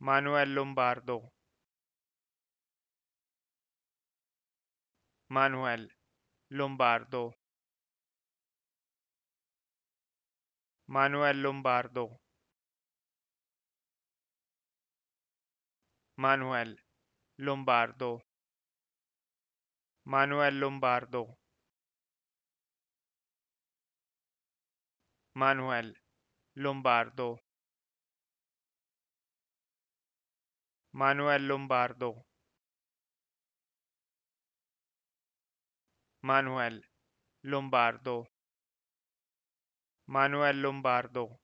Manuel Lombardo Manuel Lombardo Manuel Lombardo Manuel Lombardo Manuel Lombardo Manuel Lombardo Manuel Lombardo Manuel Lombardo Manuel Lombardo